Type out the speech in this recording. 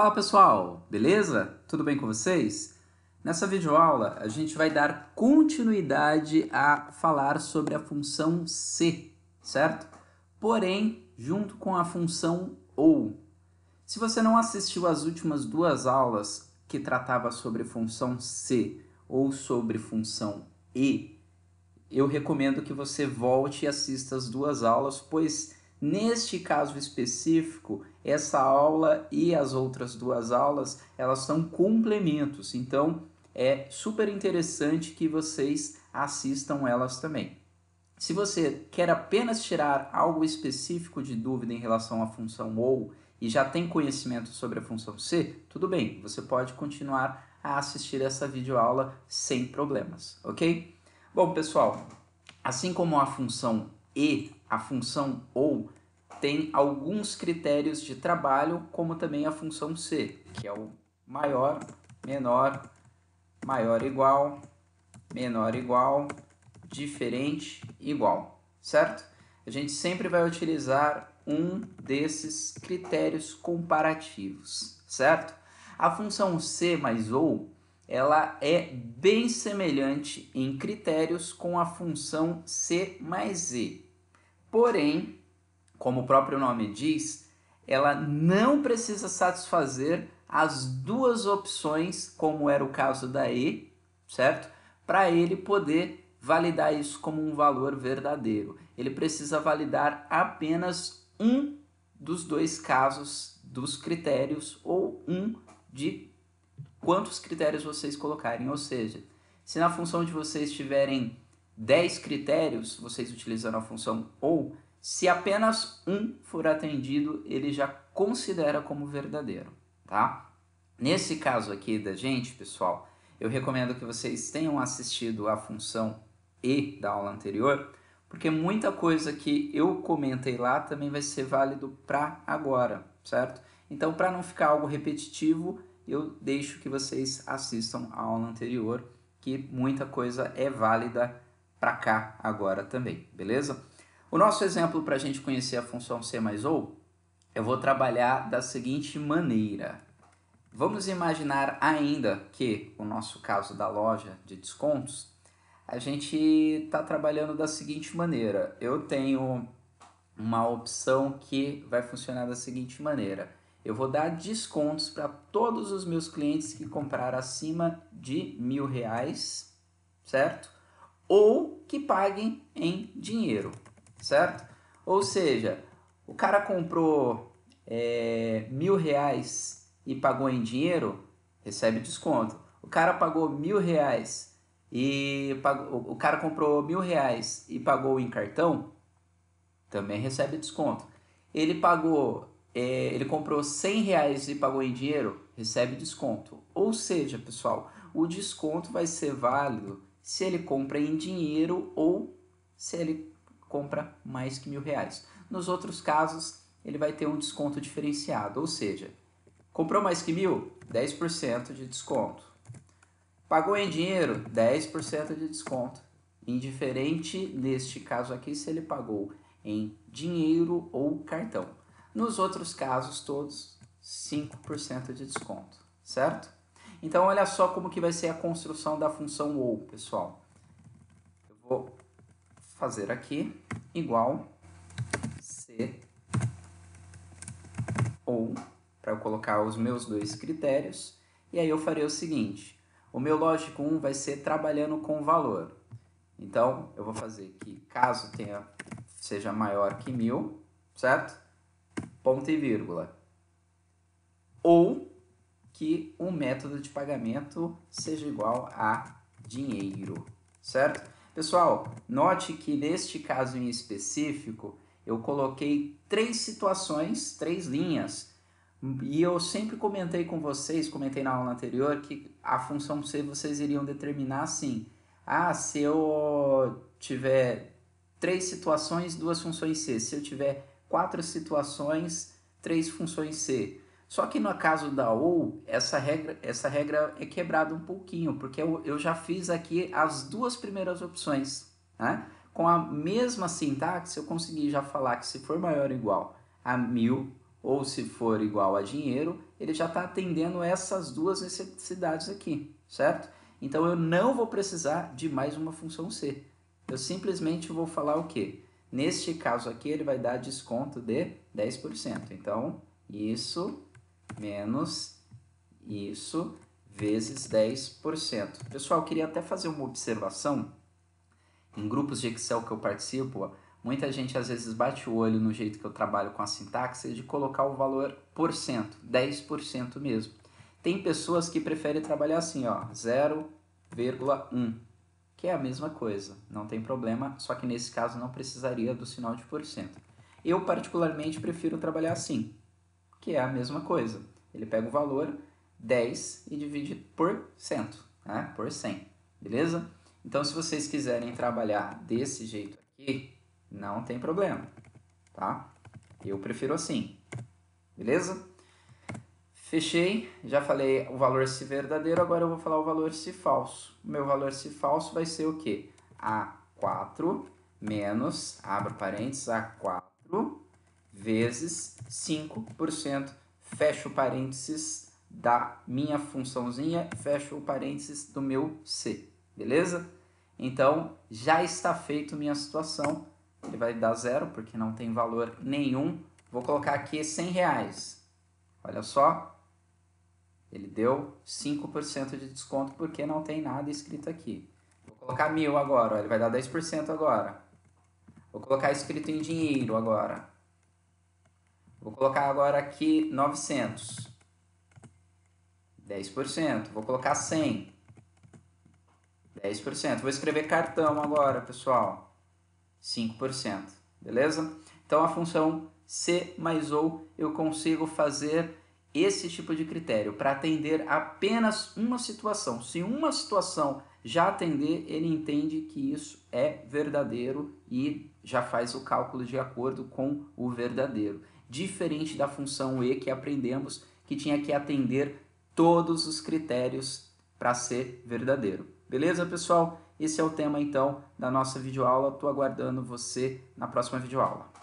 Fala pessoal, beleza? Tudo bem com vocês? Nessa videoaula a gente vai dar continuidade a falar sobre a função c, certo? Porém, junto com a função ou. Se você não assistiu às últimas duas aulas que tratava sobre função c ou sobre função e, eu recomendo que você volte e assista as duas aulas, pois Neste caso específico, essa aula e as outras duas aulas, elas são complementos, então é super interessante que vocês assistam elas também. Se você quer apenas tirar algo específico de dúvida em relação à função ou e já tem conhecimento sobre a função C, tudo bem, você pode continuar a assistir essa videoaula sem problemas, ok? Bom, pessoal, assim como a função E a função ou tem alguns critérios de trabalho, como também a função C, que é o maior, menor, maior igual, menor igual, diferente igual, certo? A gente sempre vai utilizar um desses critérios comparativos, certo? A função C mais ou, ela é bem semelhante em critérios com a função C mais E, Porém, como o próprio nome diz, ela não precisa satisfazer as duas opções, como era o caso da E, certo? Para ele poder validar isso como um valor verdadeiro. Ele precisa validar apenas um dos dois casos dos critérios ou um de quantos critérios vocês colocarem. Ou seja, se na função de vocês tiverem 10 critérios, vocês utilizando a função ou, se apenas um for atendido, ele já considera como verdadeiro, tá? Nesse caso aqui da gente, pessoal, eu recomendo que vocês tenham assistido a função e da aula anterior, porque muita coisa que eu comentei lá também vai ser válido para agora, certo? Então, para não ficar algo repetitivo, eu deixo que vocês assistam a aula anterior, que muita coisa é válida para cá agora também, beleza? O nosso exemplo para a gente conhecer a função C mais ou, eu vou trabalhar da seguinte maneira. Vamos imaginar ainda que, o nosso caso da loja de descontos, a gente está trabalhando da seguinte maneira. Eu tenho uma opção que vai funcionar da seguinte maneira. Eu vou dar descontos para todos os meus clientes que comprar acima de mil reais, certo? ou que paguem em dinheiro, certo? Ou seja, o cara comprou é, mil reais e pagou em dinheiro, recebe desconto. O cara pagou mil reais e pagou, o cara comprou mil reais e pagou em cartão, também recebe desconto. Ele pagou, é, ele comprou cem reais e pagou em dinheiro, recebe desconto. Ou seja, pessoal, o desconto vai ser válido se ele compra em dinheiro ou se ele compra mais que mil reais. Nos outros casos, ele vai ter um desconto diferenciado, ou seja, comprou mais que mil, 10% de desconto. Pagou em dinheiro, 10% de desconto. Indiferente neste caso aqui se ele pagou em dinheiro ou cartão. Nos outros casos todos, 5% de desconto, certo? Então olha só como que vai ser a construção da função ou, pessoal. Eu vou fazer aqui igual C ou para eu colocar os meus dois critérios. E aí eu farei o seguinte, o meu lógico 1 vai ser trabalhando com valor. Então, eu vou fazer que caso tenha, seja maior que 1.000, certo? Ponto e vírgula. Ou que um método de pagamento seja igual a dinheiro, certo? Pessoal, note que neste caso em específico, eu coloquei três situações, três linhas, e eu sempre comentei com vocês, comentei na aula anterior, que a função C vocês iriam determinar assim: ah, se eu tiver três situações, duas funções C. Se eu tiver quatro situações, três funções C. Só que no caso da OU, essa regra, essa regra é quebrada um pouquinho, porque eu, eu já fiz aqui as duas primeiras opções. Né? Com a mesma sintaxe, eu consegui já falar que se for maior ou igual a mil ou se for igual a dinheiro, ele já está atendendo essas duas necessidades aqui, certo? Então eu não vou precisar de mais uma função C. Eu simplesmente vou falar o quê? Neste caso aqui, ele vai dar desconto de 10%. Então, isso menos isso vezes 10%. Pessoal, queria até fazer uma observação. Em grupos de Excel que eu participo, muita gente às vezes bate o olho no jeito que eu trabalho com a sintaxe de colocar o valor por cento, 10% mesmo. Tem pessoas que preferem trabalhar assim, ó, 0,1, que é a mesma coisa, não tem problema, só que nesse caso não precisaria do sinal de por cento. Eu particularmente prefiro trabalhar assim, que é a mesma coisa. Ele pega o valor 10 e divide por cento, né? por 100, beleza? Então, se vocês quiserem trabalhar desse jeito aqui, não tem problema, tá? Eu prefiro assim, beleza? Fechei, já falei o valor se verdadeiro, agora eu vou falar o valor se falso. O meu valor se falso vai ser o quê? A4 menos, abro parênteses, A4 vezes 5%, fecho parênteses da minha funçãozinha, fecho o parênteses do meu C, beleza? Então, já está feito minha situação, ele vai dar zero, porque não tem valor nenhum. Vou colocar aqui 100 reais. Olha só, ele deu 5% de desconto, porque não tem nada escrito aqui. Vou colocar mil agora, ele vai dar 10% agora. Vou colocar escrito em dinheiro agora. Vou colocar agora aqui 900. 10%. Vou colocar 100. 10%. Vou escrever cartão agora, pessoal. 5%. Beleza? Então, a função C mais ou eu consigo fazer esse tipo de critério para atender apenas uma situação. Se uma situação já atender, ele entende que isso é verdadeiro e já faz o cálculo de acordo com o verdadeiro diferente da função E que aprendemos, que tinha que atender todos os critérios para ser verdadeiro. Beleza, pessoal? Esse é o tema então da nossa videoaula. Estou aguardando você na próxima videoaula.